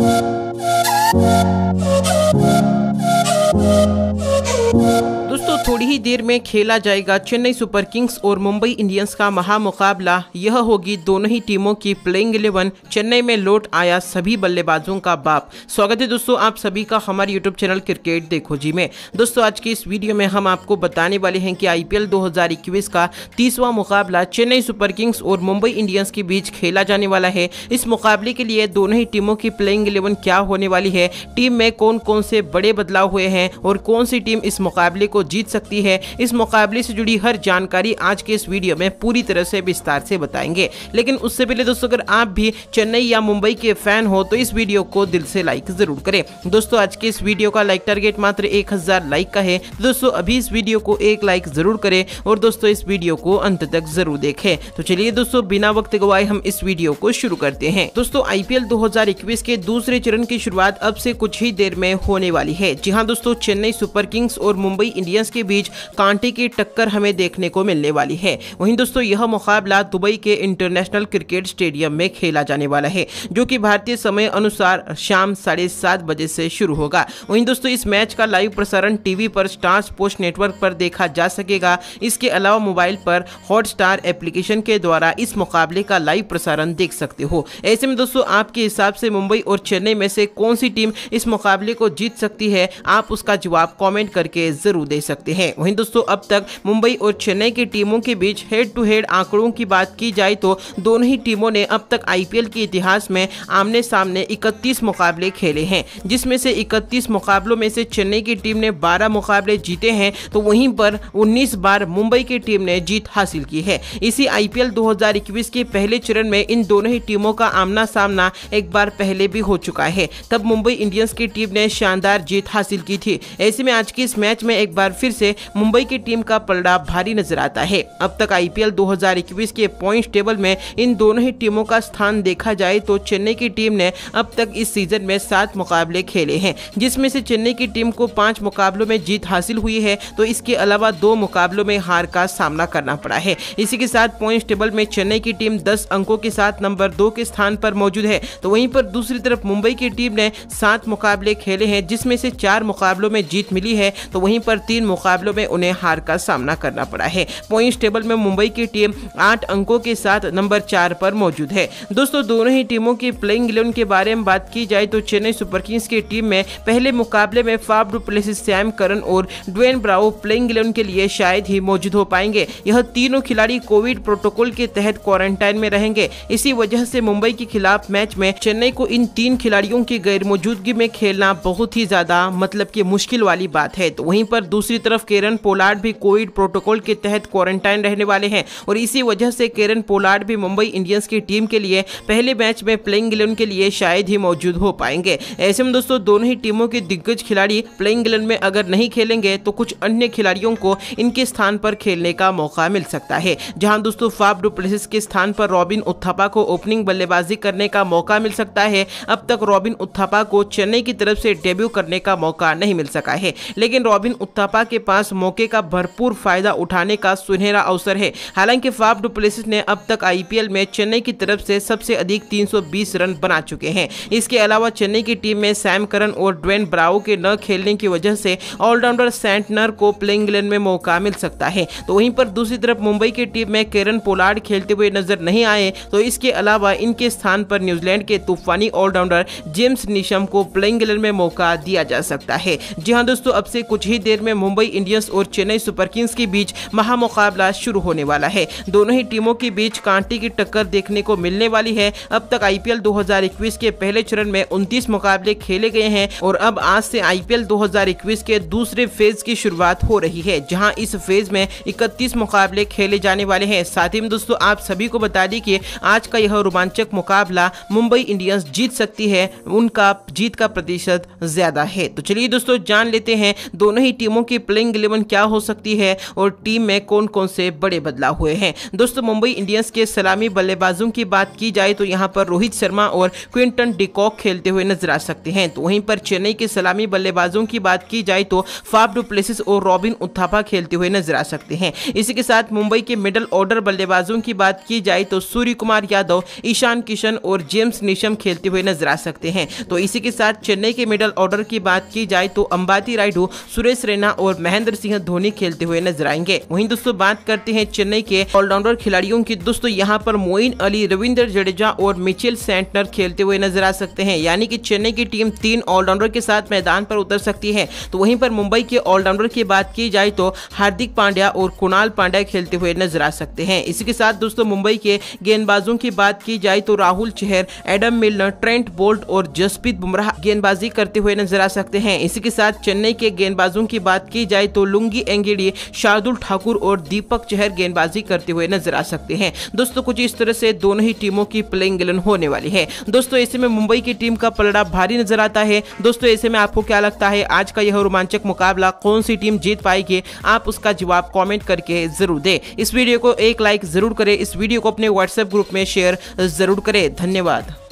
you थोड़ी ही देर में खेला जाएगा चेन्नई सुपर किंग्स और मुंबई इंडियंस का महामुकाबला यह होगी दोनों ही टीमों की प्लेइंग इलेवन चेन्नई में लौट आया सभी बल्लेबाजों का बाप स्वागत है दोस्तों आप सभी का हमारे यूट्यूब चैनल क्रिकेट देखो जी में दोस्तों आज की इस वीडियो में हम आपको बताने वाले हैं कि आई पी का तीसवा मुकाबला चेन्नई सुपर किंग्स और मुंबई इंडियंस के बीच खेला जाने वाला है इस मुकाबले के लिए दोनों ही टीमों की प्लेइंग इलेवन क्या होने वाली है टीम में कौन कौन से बड़े बदलाव हुए हैं और कौन सी टीम इस मुकाबले को जीत सकती सकती है इस मुकाबले से जुड़ी हर जानकारी आज के इस वीडियो में पूरी तरह से विस्तार से बताएंगे लेकिन उससे पहले दोस्तों अगर आप भी चेन्नई या मुंबई के फैन हो तो इस वीडियो को दिल से लाइक जरूर करें दोस्तों आज के इस वीडियो का लाइक टारगेट मात्र एक लाइक का है दोस्तों अभी इस वीडियो को एक लाइक जरूर करे और दोस्तों इस वीडियो को अंत तक जरूर देखे तो चलिए दोस्तों बिना वक्त गवाए हम इस वीडियो को शुरू करते हैं दोस्तों आईपीएल 2021 के दूसरे चरण की शुरुआत अब से कुछ ही देर में होने वाली है जी हाँ दोस्तों चेन्नई सुपर किंग्स और मुंबई इंडियंस के बीच बीच कांटे की टक्कर हमें देखने को मिलने वाली है वहीं दोस्तों यह मुकाबला दुबई के इंटरनेशनल क्रिकेट स्टेडियम में खेला जाने वाला है जो कि भारतीय समय अनुसार शाम साढ़े सात बजे से शुरू होगा वहीं दोस्तों इस मैच का लाइव प्रसारण टीवी पर स्टार स्पोर्ट्स नेटवर्क पर देखा जा सकेगा इसके अलावा मोबाइल पर हॉटस्टार एप्लीकेशन के द्वारा इस मुकाबले का लाइव प्रसारण देख सकते हो ऐसे में दोस्तों आपके हिसाब से मुंबई और चेन्नई में से कौन सी टीम इस मुकाबले को जीत सकती है आप उसका जवाब कॉमेंट करके जरूर दे सकते हैं वहीं दोस्तों अब तक मुंबई और चेन्नई की टीमों के बीच हेड टू हेड आंकड़ों की बात की जाए तो दोनों ही टीमों ने अब तक आईपीएल के इतिहास में आमने सामने इकतीस मुकाबले खेले हैं जिसमें से इकतीस मुकाबलों में से चेन्नई की टीम ने बारह मुकाबले जीते हैं तो वहीं पर उन्नीस बार मुंबई की टीम ने जीत हासिल की है इसी आईपीएल 2021 के पहले चरण में इन दोनों ही टीमों का आमना सामना एक बार पहले भी हो चुका है तब मुंबई इंडियंस की टीम ने शानदार जीत हासिल की थी ऐसे में आज के इस मैच में एक बार फिर से मुंबई की टीम का पलड़ा भारी नजर आता है अब तक आईपीएल 2021 के पॉइंट्स टेबल में इन दोनों ही टीमों का स्थान देखा जाए तो चेन्नई की टीम ने अब तक इस सीजन में सात मुकाबले खेले हैं जिसमें से चेन्नई की टीम को पांच मुकाबलों में जीत हासिल हुई है तो इसके अलावा दो मुकाबलों में हार का सामना करना पड़ा है इसी के साथ पॉइंट्स टेबल में चेन्नई की टीम दस अंकों के साथ नंबर दो के स्थान पर मौजूद है तो वहीं पर दूसरी तरफ मुंबई की टीम ने सात मुकाबले खेले हैं जिसमें से चार मुकाबलों में जीत मिली है तो वहीं पर तीन मुकाबलों में उन्हें हार का सामना करना पड़ा है पॉइंट टेबल में मुंबई की टीम आठ अंकों के साथ नंबर चार पर मौजूद है दोस्तों दोनों ही टीमों की प्लेइंग इलेवन के बारे में बात की जाए तो चेन्नई सुपर किंग्स की टीम में पहले मुकाबले में Faf du Plessis Sam Curran और ड्वेन ब्राउ प्लेइंग इलेवन के लिए शायद ही मौजूद हो पाएंगे यह तीनों खिलाड़ी कोविड प्रोटोकॉल के तहत क्वारंटाइन में रहेंगे इसी वजह से मुंबई के खिलाफ मैच में चेन्नई को इन तीन खिलाड़ियों की गैर मौजूदगी में खेलना बहुत ही ज्यादा मतलब की मुश्किल वाली बात है तो वहीं पर दूसरी तरफ केरल किरण पोलार्ड भी कोविड प्रोटोकॉल के तहत क्वारंटाइन रहने वाले हैं और इसी वजह से किरण पोलार्ड भी मुंबई इंडियंस की टीम के लिए पहले मैच में प्लेइंग इलेवन के लिए शायद ही मौजूद हो पाएंगे ऐसे में दोस्तों दोनों ही टीमों के दिग्गज खिलाड़ी प्लेइंग इलेवन में अगर नहीं खेलेंगे तो कुछ अन्य खिलाड़ियों को इनके स्थान पर खेलने का मौका मिल सकता है जहां दोस्तों फाफ डुप्लेसिस के स्थान पर रॉबिन उत्थापा को ओपनिंग बल्लेबाजी करने का मौका मिल सकता है अब तक रॉबिन उत्थापा को चेन्नई की तरफ से डेब्यू करने का मौका नहीं मिल सका है लेकिन रॉबिन उत्थापा के पास मौके का भरपूर फायदा उठाने का सुनहरा अवसर है हालांकि फाफ डुप्लेसिस ने अब तक आईपीएल में चेन्नई की तरफ से सबसे अधिक 320 रन बना चुके हैं इसके अलावा चेन्नई की टीम में सैम करन और ड्वेन ब्राउ के न खेलने की वजह से ऑलराउंडर सेंटनर को प्लेइंग इलेवन में मौका मिल सकता है तो वहीं पर दूसरी तरफ मुंबई की टीम में केरन पोलार्ड खेलते हुए नजर नहीं आए तो इसके अलावा इनके स्थान पर न्यूजीलैंड के तूफानी ऑलराउंडर जेम्स निशम को प्लेइंग इलेवन में मौका दिया जा सकता है जी हाँ दोस्तों अब से कुछ ही देर में मुंबई इंडियंस रॉयल्स और चेन्नई सुपर किंग्स के बीच महामुकाबला शुरू होने वाला है दोनों ही टीमों के बीच कांटे की टक्कर देखने को मिलने वाली है अब तक आईपीएल 2021 के पहले चरण में उनतीस मुकाबले खेले गए हैं और अब आज से आईपीएल 2021 के दूसरे फेज की शुरुआत हो रही है जहां इस फेज में 31 मुकाबले खेले जाने वाले हैं साथ ही में दोस्तों आप सभी को बता दें कि आज का यह रोमांचक मुकाबला मुंबई इंडियंस जीत सकती है उनका जीत का प्रतिशत ज्यादा है तो चलिए दोस्तों जान लेते हैं दोनों ही टीमों की प्लेइंग इलेवन क्या हो सकती है और टीम में कौन कौन से बड़े बदलाव हुए हैं दोस्तों मुंबई इंडियंस के सलामी बल्लेबाजों की बात की जाए तो यहाँ पर रोहित शर्मा और क्विंटन डिकॉक खेलते हुए नजर आ सकते हैं तो वहीं पर चेन्नई के सलामी बल्लेबाजों की बात की जाए तो फाफ डुप्लेसिस और रॉबिन उत्थापा खेलते हुए नजर आ सकते हैं इसी के साथ मुंबई के मिडल ऑर्डर बल्लेबाजों की बात की जाए तो सूर्य कुमार यादव ईशान किशन और जेम्स निशम खेलते हुए नजर आ सकते हैं तो इसी के साथ चेन्नई के मिडल ऑर्डर की बात की जाए तो अंबाती राइडू सुरेश रैना और महेंद्र महेंद्र सिंह धोनी खेलते हुए नजर आएंगे वहीं दोस्तों बात करते हैं चेन्नई के ऑलराउंडर खिलाड़ियों की दोस्तों यहाँ पर मोइन अली रविंदर जडेजा और मिचेल सेंटनर खेलते हुए नजर आ सकते हैं यानी कि चेन्नई की टीम तीन ऑलराउंडर के साथ मैदान पर उतर सकती है तो वहीं पर मुंबई के ऑलराउंडर की बात की जाए तो हार्दिक पांड्या और कुणाल पांड्या खेलते हुए नजर आ सकते हैं इसी के साथ दोस्तों मुंबई के गेंदबाजों की बात की जाए तो Rahul Chahar Adam Milne Trent Boult और जसप्रीत बुमराह गेंदबाजी करते हुए नजर आ सकते हैं इसी के साथ चेन्नई के गेंदबाजों की बात की जाए तो लुंगी एंगेड़ी शार्दुल ठाकुर और दीपक चहर गेंदबाजी करते हुए नजर आ सकते हैं दोस्तों कुछ इस तरह से दोनों ही टीमों की प्लेइंग इलेवन होने वाली है दोस्तों ऐसे में मुंबई की टीम का पलड़ा भारी नजर आता है दोस्तों ऐसे में आपको क्या लगता है आज का यह रोमांचक मुकाबला कौन सी टीम जीत पाएगी आप उसका जवाब कॉमेंट करके जरूर दे इस वीडियो को एक लाइक जरूर करें इस वीडियो को अपने व्हाट्सएप ग्रुप में शेयर जरूर करें धन्यवाद